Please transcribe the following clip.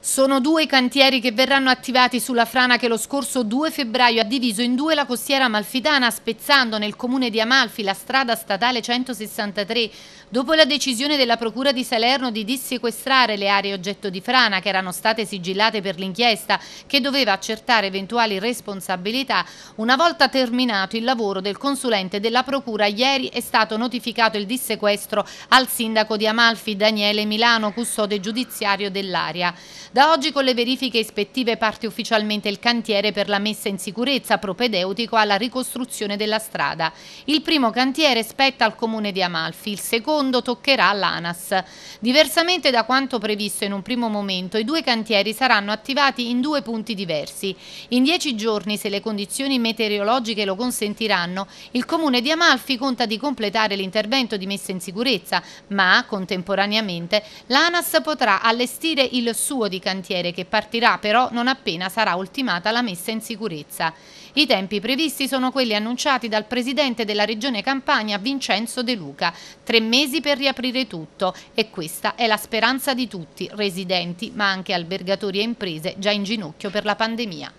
Sono due i cantieri che verranno attivati sulla frana che lo scorso 2 febbraio ha diviso in due la costiera amalfitana, spezzando nel comune di Amalfi la strada statale 163, dopo la decisione della Procura di Salerno di dissequestrare le aree oggetto di frana che erano state sigillate per l'inchiesta che doveva accertare eventuali responsabilità. Una volta terminato il lavoro del consulente della Procura, ieri è stato notificato il dissequestro al sindaco di Amalfi, Daniele Milano, custode giudiziario dell'area. Da oggi con le verifiche ispettive parte ufficialmente il cantiere per la messa in sicurezza propedeutico alla ricostruzione della strada. Il primo cantiere spetta al comune di Amalfi, il secondo toccherà all'ANAS. Diversamente da quanto previsto in un primo momento, i due cantieri saranno attivati in due punti diversi. In dieci giorni, se le condizioni meteorologiche lo consentiranno, il comune di Amalfi conta di completare l'intervento di messa in sicurezza, ma contemporaneamente l'ANAS potrà allestire il suo di cantiere che partirà però non appena sarà ultimata la messa in sicurezza. I tempi previsti sono quelli annunciati dal presidente della regione Campania Vincenzo De Luca, tre mesi per riaprire tutto e questa è la speranza di tutti, residenti ma anche albergatori e imprese già in ginocchio per la pandemia.